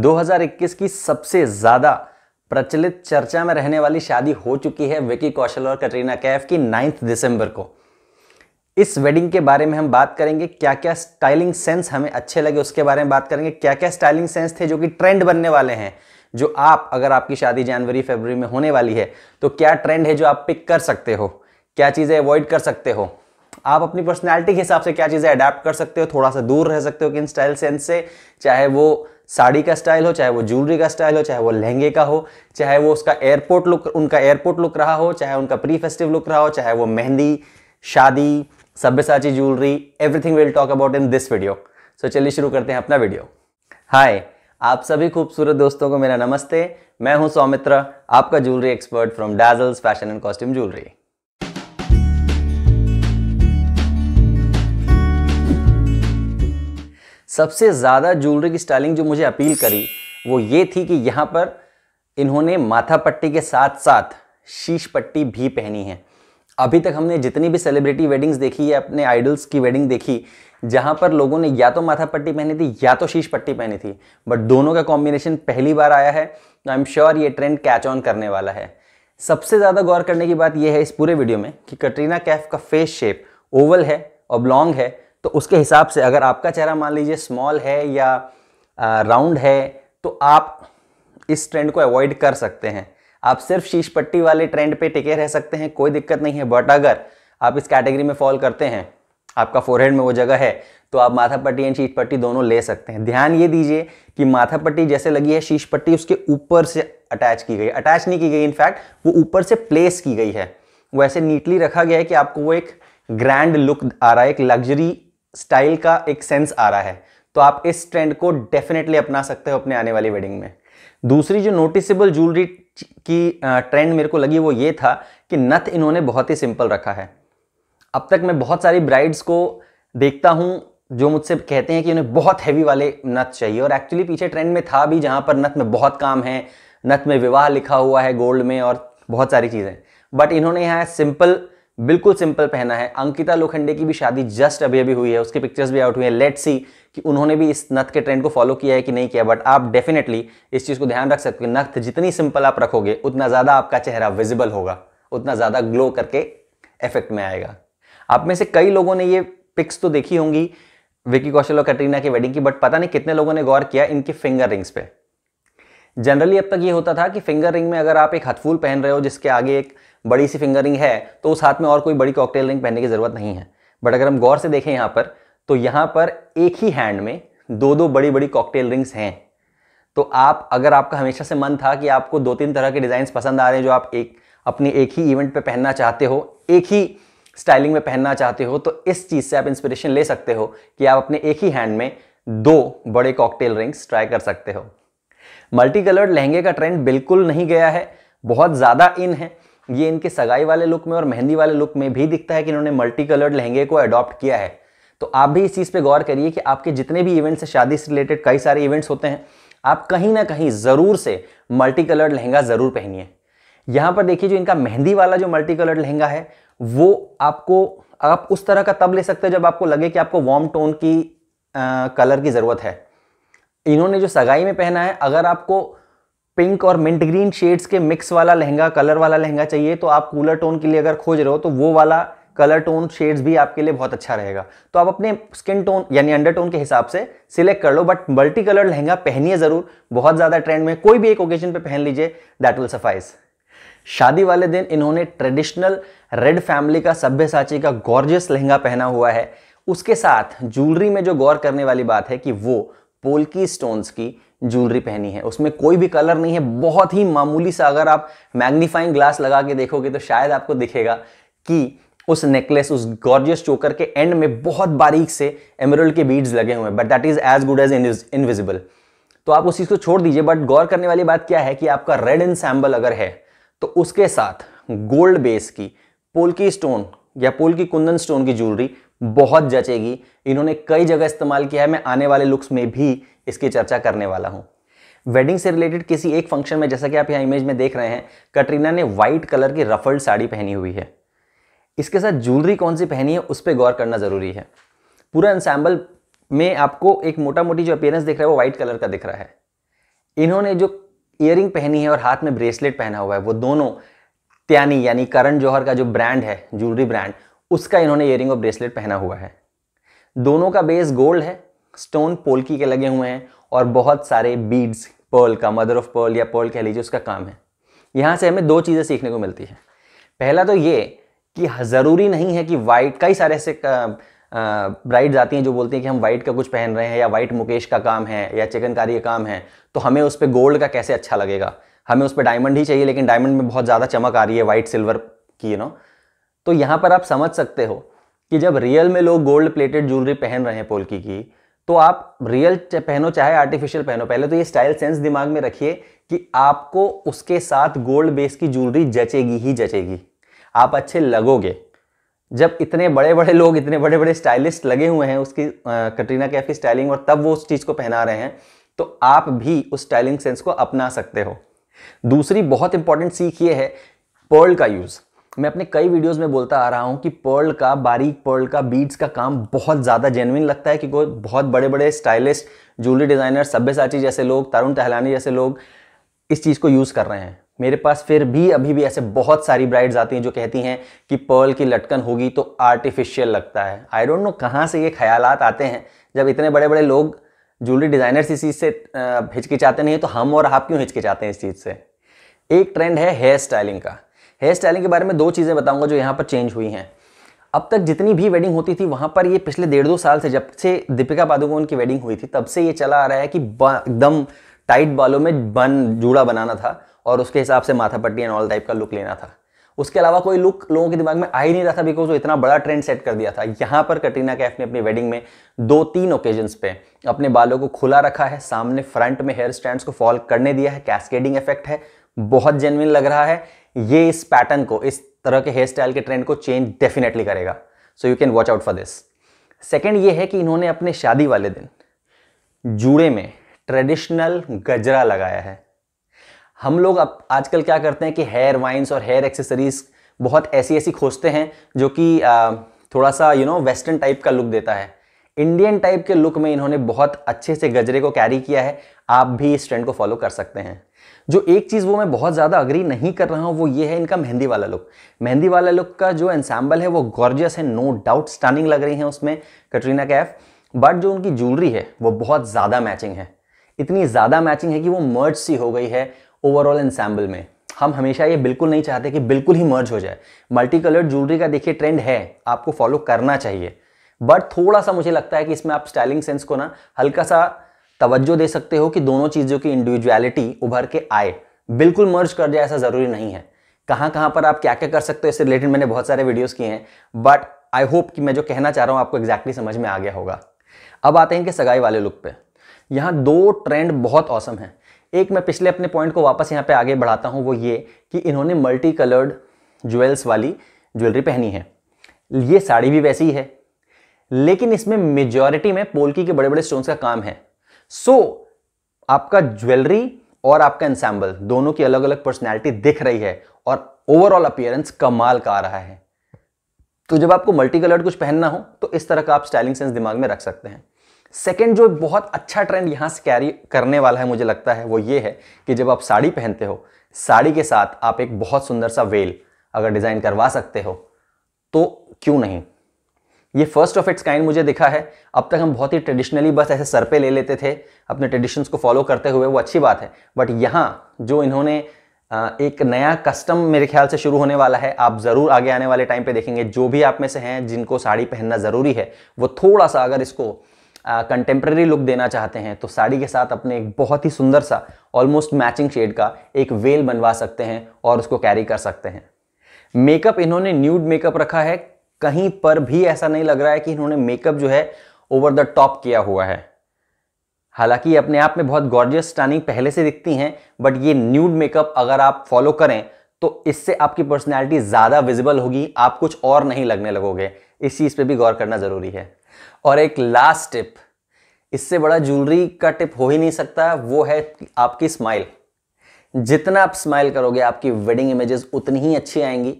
2021 की सबसे ज़्यादा प्रचलित चर्चा में रहने वाली शादी हो चुकी है विकी कौशल और कटरीना कैफ की नाइन्थ दिसंबर को इस वेडिंग के बारे में हम बात करेंगे क्या क्या स्टाइलिंग सेंस हमें अच्छे लगे उसके बारे में बात करेंगे क्या क्या स्टाइलिंग सेंस थे जो कि ट्रेंड बनने वाले हैं जो आप अगर आपकी शादी जनवरी फरवरी में होने वाली है तो क्या ट्रेंड है जो आप पिक कर सकते हो क्या चीज़ें अवॉइड कर सकते हो आप अपनी पर्सनैलिटी के हिसाब से क्या चीज़ें अडेप्ट कर सकते हो थोड़ा सा दूर रह सकते हो किन स्टाइल सेंस से चाहे वो साड़ी का स्टाइल हो चाहे वो ज्वेलरी का स्टाइल हो चाहे वो लहंगे का हो चाहे वो उसका एयरपोर्ट लुक उनका एयरपोर्ट लुक रहा हो चाहे उनका प्री फेस्टिव लुक रहा हो चाहे वो मेहंदी शादी सभ्यसाची jewellery everything will talk about in this video so चलिए शुरू करते हैं अपना वीडियो हाय आप सभी खूबसूरत दोस्तों को मेरा नमस्ते मैं हूं सौमित्र आपका jewellery expert from Dazzles fashion and costume jewellery सबसे ज़्यादा ज्वेलरी की स्टाइलिंग जो मुझे अपील करी वो ये थी कि यहाँ पर इन्होंने माथा पट्टी के साथ साथ शीश पट्टी भी पहनी है अभी तक हमने जितनी भी सेलिब्रिटी वेडिंग्स देखी है अपने आइडल्स की वेडिंग देखी जहाँ पर लोगों ने या तो माथा पट्टी पहनी थी या तो शीश पट्टी पहनी थी बट दोनों का कॉम्बिनेशन पहली बार आया है तो आई एम श्योर ये ट्रेंड कैच ऑन करने वाला है सबसे ज़्यादा गौर करने की बात यह है इस पूरे वीडियो में कि कटरीना कैफ का फेस शेप ओवल है और लॉन्ग है तो उसके हिसाब से अगर आपका चेहरा मान लीजिए स्मॉल है या राउंड है तो आप इस ट्रेंड को अवॉइड कर सकते हैं आप सिर्फ शीश पट्टी वाले ट्रेंड पे टिके रह सकते हैं कोई दिक्कत नहीं है बट अगर आप इस कैटेगरी में फॉल करते हैं आपका फोरहेड में वो जगह है तो आप माथा पट्टी एंड शीश पट्टी दोनों ले सकते हैं ध्यान ये दीजिए कि माथा पट्टी जैसे लगी है शीश पट्टी उसके ऊपर से अटैच की गई अटैच नहीं की गई इनफैक्ट वो ऊपर से प्लेस की गई है वो ऐसे नीटली रखा गया है कि आपको वो एक ग्रैंड लुक आ रहा है एक लग्जरी स्टाइल का एक सेंस आ रहा है तो आप इस ट्रेंड को डेफिनेटली अपना सकते हो अपने आने वाली वेडिंग में दूसरी जो नोटिसेबल ज्वेलरी की ट्रेंड मेरे को लगी वो ये था कि नथ इन्होंने बहुत ही सिंपल रखा है अब तक मैं बहुत सारी ब्राइड्स को देखता हूँ जो मुझसे कहते हैं कि उन्हें बहुत हैवी वाले नथ चाहिए और एक्चुअली पीछे ट्रेंड में था भी जहाँ पर नथ में बहुत काम है नथ में विवाह लिखा हुआ है गोल्ड में और बहुत सारी चीज़ें बट इन्होंने यहाँ सिंपल बिल्कुल सिंपल पहना है अंकिता लोखंडे की भी शादी जस्ट अभी अभी हुई है उसके पिक्चर्स भी आउट हुए हैं लेट सी कि उन्होंने भी इस नथ के ट्रेंड को फॉलो किया है कि नहीं किया बट आप डेफिनेटली इस चीज़ को ध्यान रख सकते हो नथ जितनी सिंपल आप रखोगे उतना ज़्यादा आपका चेहरा विजिबल होगा उतना ज़्यादा ग्लो करके इफेक्ट में आएगा आप में से कई लोगों ने ये पिक्स तो देखी होंगी विकी कौशल और कटरीना की वेडिंग की बट पता नहीं कितने लोगों ने गौर किया इनके फिंगर रिंग्स पे जनरली अब तक ये होता था कि फिंगर रिंग में अगर आप एक हथफूल पहन रहे हो जिसके आगे एक बड़ी सी फिंगरिंग है तो उस हाथ में और कोई बड़ी कॉकटेल रिंग पहनने की ज़रूरत नहीं है बट अगर हम गौर से देखें यहाँ पर तो यहाँ पर एक ही हैंड में दो दो बड़ी बड़ी कॉकटेल रिंग्स हैं तो आप अगर आपका हमेशा से मन था कि आपको दो तीन तरह के डिज़ाइंस पसंद आ रहे हैं जो आप एक अपने एक ही इवेंट पे पहनना चाहते हो एक ही स्टाइलिंग में पहनना चाहते हो तो इस चीज़ से आप इंस्पिरेशन ले सकते हो कि आप अपने एक ही हैंड में दो बड़े कॉकटेल रिंग्स ट्राई कर सकते हो मल्टी कलर्ड लहंगे का ट्रेंड बिल्कुल नहीं गया है बहुत ज़्यादा इन है ये इनके सगाई वाले लुक में और मेहंदी वाले लुक में भी दिखता है कि इन्होंने मल्टी कलर्ड लहंगे को अडॉप्ट किया है तो आप भी इस चीज़ पे गौर करिए कि आपके जितने भी इवेंट्स हैं शादी से रिलेटेड कई सारे इवेंट्स होते हैं आप कहीं ना कहीं ज़रूर से मल्टी कलर्ड लहंगा ज़रूर पहनिए यहाँ पर देखिए जो इनका मेहंदी वाला जो मल्टी कलर्ड लहंगा है वो आपको आप उस तरह का तब ले सकते हो जब आपको लगे कि आपको वार्म टोन की आ, कलर की ज़रूरत है इन्होंने जो सगाई में पहना है अगर आपको पिंक और मिंट ग्रीन शेड्स के मिक्स वाला लहंगा कलर वाला लहंगा चाहिए तो आप कूलर टोन के लिए अगर खोज रहे हो तो वो वाला कलर टोन शेड्स भी आपके लिए बहुत अच्छा रहेगा तो आप अपने स्किन टोन यानी अंडर टोन के हिसाब से सिलेक्ट कर लो बट मल्टी कलर लहंगा पहनिए ज़रूर बहुत ज़्यादा ट्रेंड में कोई भी एक ओकेजन पे पहन लीजिए दैट विल सफाइस शादी वाले दिन इन्होंने ट्रेडिशनल रेड फैमिली का सभ्य साची का गॉर्जियस लहंगा पहना हुआ है उसके साथ ज्वेलरी में जो गौर करने वाली बात है कि वो पोल्की स्टोन्स की ज्वेलरी पहनी है उसमें कोई भी कलर नहीं है बहुत ही मामूली सा अगर आप मैग्नीफाइंग ग्लास लगा के देखोगे तो शायद आपको दिखेगा कि उस नेकलेस उस गॉर्जियस चोकर के एंड में बहुत बारीक से एमरल के बीड्स लगे हुए हैं but that is as good as invisible तो आप उस चीज़ को छोड़ दीजिए बट गौर करने वाली बात क्या है कि आपका रेड एंड सैम्बल अगर है तो उसके साथ गोल्ड बेस की पोल की स्टोन या पोल की कुंदन स्टोन की ज्वेलरी बहुत जचेगी इन्होंने कई जगह इस्तेमाल किया है मैं आने वाले लुक्स में भी इसकी चर्चा करने वाला हूँ वेडिंग से रिलेटेड किसी एक फंक्शन में जैसा कि आप यहाँ इमेज में देख रहे हैं कटरीना ने व्हाइट कलर की रफल्ड साड़ी पहनी हुई है इसके साथ ज्वेलरी कौन सी पहनी है उस पर गौर करना ज़रूरी है पूरा इंसम्बल में आपको एक मोटा मोटी जो अपेयरेंस दिख रहा है वो व्हाइट कलर का दिख रहा है इन्होंने जो ईयरिंग पहनी है और हाथ में ब्रेसलेट पहना हुआ है वो दोनों त्यानी यानी करण जौहर का जो ब्रांड है ज्वेलरी ब्रांड उसका इन्होंने ईयरिंग और ब्रेसलेट पहना हुआ है दोनों का बेस गोल्ड है स्टोन पोलकी के लगे हुए हैं और बहुत सारे बीड्स पर्ल का मदर ऑफ पर्ल या पर्ल कह लीजिए उसका काम है यहाँ से हमें दो चीज़ें सीखने को मिलती हैं पहला तो ये कि ज़रूरी नहीं है कि वाइट कई सारे ऐसे ब्राइड्स आती हैं जो बोलती हैं कि हम वाइट का कुछ पहन रहे हैं या वाइट मुकेश का काम है या चिकनकारी का काम है तो हमें उस पर गोल्ड का कैसे अच्छा लगेगा हमें उस पर डायमंड ही चाहिए लेकिन डायमंड में बहुत ज़्यादा चमक आ रही है वाइट सिल्वर की यू नो तो यहाँ पर आप समझ सकते हो कि जब रियल में लोग गोल्ड प्लेटेड ज्वेलरी पहन रहे हैं पोलकी की तो आप रियल पहनो चाहे आर्टिफिशियल पहनो पहले तो ये स्टाइल सेंस दिमाग में रखिए कि आपको उसके साथ गोल्ड बेस की ज्वेलरी जचेगी ही जचेगी आप अच्छे लगोगे जब इतने बड़े बड़े लोग इतने बड़े बड़े स्टाइलिस्ट लगे हुए हैं उसकी कटरीना कैफ की स्टाइलिंग और तब वो उस चीज़ को पहना रहे हैं तो आप भी उस स्टाइलिंग सेंस को अपना सकते हो दूसरी बहुत इंपॉर्टेंट सीख ये है पर्ल का यूज़ मैं अपने कई वीडियोस में बोलता आ रहा हूँ कि पर्ल का बारीक पर्ल का बीड्स का काम बहुत ज़्यादा जेनविन लगता है क्योंकि बहुत बड़े बड़े स्टाइलिस्ट ज्वेलरी डिज़ाइनर सभ्यसाची जैसे लोग तरुण टहलानी जैसे लोग इस चीज़ को यूज़ कर रहे हैं मेरे पास फिर भी अभी भी ऐसे बहुत सारी ब्राइड्स आती हैं जो कहती हैं कि पर्ल की लटकन होगी तो आर्टिफिशियल लगता है आई डोंट नो कहाँ से ये ख्याल आते हैं जब इतने बड़े बड़े लोग ज्वेलरी डिज़ाइनर्स इस चीज़ से हिचकिचाते नहीं तो हम और आप क्यों हिचकिचाते हैं इस चीज़ से एक ट्रेंड है हेयर स्टाइलिंग का हेयर स्टाइलिंग के बारे में दो चीज़ें बताऊंगा जो यहाँ पर चेंज हुई हैं अब तक जितनी भी वेडिंग होती थी वहाँ पर ये पिछले डेढ़ दो साल से जब से दीपिका पादुकोण की वेडिंग हुई थी तब से ये चला आ रहा है कि एकदम टाइट बालों में बन जूड़ा बनाना था और उसके हिसाब से matha patti and all type का लुक लेना था उसके अलावा कोई लुक लोगों के दिमाग में आ ही नहीं रहा था बिकॉज वो इतना बड़ा ट्रेंड सेट कर दिया था यहाँ पर कटरीना कैफ ने अपनी वेडिंग में दो तीन ओकेजन्स पे अपने बालों को खुला रखा है सामने फ्रंट में हेयर स्टैंड्स को फॉल करने दिया है कैस्केडिंग इफेक्ट है बहुत जेनविन लग रहा है ये इस पैटर्न को इस तरह के हेयर स्टाइल के ट्रेंड को चेंज डेफिनेटली करेगा so you can watch out for this second ये है कि इन्होंने अपने शादी वाले दिन जूड़े में ट्रेडिशनल गजरा लगाया है हम लोग अब आजकल क्या करते हैं कि हेयर वाइन्स और हेयर एक्सेसरीज बहुत ऐसी ऐसी खोजते हैं जो कि थोड़ा सा यू नो वेस्टर्न टाइप का लुक देता है इंडियन टाइप के लुक में इन्होंने बहुत अच्छे से गजरे को कैरी किया है आप भी इस ट्रेंड को फॉलो कर सकते हैं जो एक चीज़ वो मैं बहुत ज़्यादा अग्री नहीं कर रहा हूँ वो ये है इनका मेहंदी वाला लुक मेहंदी वाला लुक का जो एंसाम्बल है वो गॉर्जियस है नो डाउट स्टनिंग लग रही है उसमें कटरीना कैफ बट जो उनकी ज्वेलरी है वो बहुत ज़्यादा मैचिंग है इतनी ज़्यादा मैचिंग है कि वो मर्ज सी हो गई है ओवरऑल एंसाम्बल में हम हमेशा ये बिल्कुल नहीं चाहते कि बिल्कुल ही मर्ज हो जाए मल्टी कलर्ड ज्वेलरी का देखिए ट्रेंड है आपको फॉलो करना चाहिए बट थोड़ा सा मुझे लगता है कि इसमें आप स्टाइलिंग सेंस को ना हल्का सा तवज्जो दे सकते हो कि दोनों चीज़ों की इंडिविजुअलिटी उभर के आए बिल्कुल मर्ज कर जाए ऐसा ज़रूरी नहीं है कहाँ कहाँ पर आप क्या क्या कर सकते हो इससे रिलेटेड मैंने बहुत सारे वीडियोस किए हैं बट आई होप कि मैं जो कहना चाह रहा हूँ आपको एग्जैक्टली exactly समझ में आ गया होगा अब आते हैं कि सगाई वाले लुक पे यहाँ दो ट्रेंड बहुत औसम है एक मैं पिछले अपने पॉइंट को वापस यहाँ पे आगे बढ़ाता हूँ वो ये कि इन्होंने मल्टी कलर्ड ज्वेल्स वाली ज्वेलरी पहनी है ये साड़ी भी वैसी ही है लेकिन इसमें मेजॉरिटी में पोल्की के बड़े बड़े स्टोन्स का काम है सो so, आपका ज्वेलरी और आपका इंसैम्बल दोनों की अलग अलग पर्सनैलिटी दिख रही है और ओवरऑल अपियरेंस कमाल का आ रहा है तो जब आपको मल्टी कलर्ड कुछ पहनना हो तो इस तरह का आप स्टाइलिंग सेंस दिमाग में रख सकते हैं सेकेंड जो बहुत अच्छा ट्रेंड यहाँ से कैरी करने वाला है मुझे लगता है वो ये है कि जब आप साड़ी पहनते हो साड़ी के साथ आप एक बहुत सुंदर सा वेल अगर डिज़ाइन करवा सकते हो तो क्यों नहीं ये फर्स्ट ऑफ इट्स काइंड मुझे दिखा है अब तक हम बहुत ही ट्रेडिशनली बस ऐसे सर पे ले लेते थे अपने ट्रेडिशंस को फॉलो करते हुए वो अच्छी बात है बट यहाँ जो इन्होंने एक नया कस्टम मेरे ख्याल से शुरू होने वाला है आप ज़रूर आगे आने वाले टाइम पे देखेंगे जो भी आप में से हैं जिनको साड़ी पहनना ज़रूरी है वो थोड़ा सा अगर इसको कंटेम्प्रेरी लुक देना चाहते हैं तो साड़ी के साथ अपने एक बहुत ही सुंदर सा ऑलमोस्ट मैचिंग शेड का एक वेल बनवा सकते हैं और उसको कैरी कर सकते हैं मेकअप इन्होंने न्यूड मेकअप रखा है कहीं पर भी ऐसा नहीं लग रहा है कि इन्होंने मेकअप जो है ओवर द टॉप किया हुआ है हालांकि अपने आप में बहुत गॉर्जियस स्टानिंग पहले से दिखती हैं बट ये न्यूड मेकअप अगर आप फॉलो करें तो इससे आपकी पर्सनैलिटी ज़्यादा विजिबल होगी आप कुछ और नहीं लगने लगोगे इस चीज़ पर भी गौर करना ज़रूरी है और एक लास्ट टिप इससे बड़ा ज्वेलरी का टिप हो ही नहीं सकता वो है आपकी स्माइल जितना आप स्माइल करोगे आपकी वेडिंग इमेजेस उतनी ही अच्छी आएंगी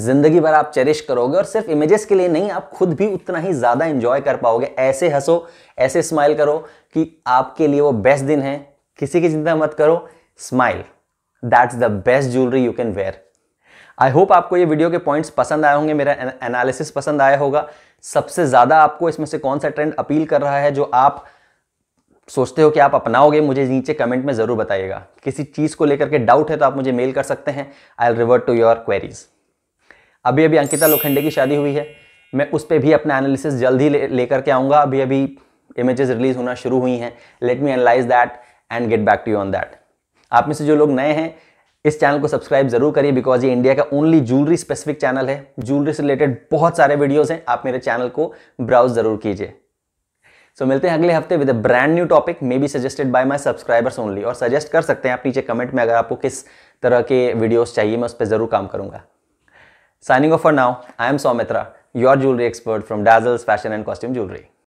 जिंदगी भर आप चेरिश करोगे और सिर्फ इमेजेस के लिए नहीं आप खुद भी उतना ही ज़्यादा इंजॉय कर पाओगे ऐसे हंसो ऐसे स्माइल करो कि आपके लिए वो बेस्ट दिन है किसी की चिंता मत करो smile that's the best jewellery you can wear I hope आपको ये वीडियो के पॉइंट्स पसंद आए होंगे मेरा एनालिसिस पसंद आया होगा सबसे ज़्यादा आपको इसमें से कौन सा ट्रेंड अपील कर रहा है जो आप सोचते हो कि आप अपनाओगे मुझे नीचे कमेंट में ज़रूर बताइएगा किसी चीज़ को लेकर के डाउट है तो आप मुझे मेल कर सकते हैं I'll revert to your queries अभी अभी अंकिता लोखंडे की शादी हुई है मैं उस पर भी अपना एनालिसिस जल्द ही लेकर ले, के आऊँगा अभी अभी इमेजेस रिलीज होना शुरू हुई हैं let me analyse that and get back to you on that आप में से जो लोग नए हैं इस चैनल को सब्सक्राइब जरूर करिए बिकॉज ये इंडिया का ओनली ज्वेलरी स्पेसिफिक चैनल है ज्वेलरी से रिलेटेड बहुत सारे वीडियोस हैं आप मेरे चैनल को ब्राउज जरूर कीजिए सो so, मिलते हैं अगले हफ्ते with a brand new topic may be suggested by my subscribers only और सजेस्ट कर सकते हैं आप नीचे कमेंट में अगर आपको किस तरह के वीडियोज़ चाहिए मैं उस पर जरूर काम करूंगा Signing off for now, I am Saumitra, your jewelry expert from Dazzle's Fashion and Costume Jewelry.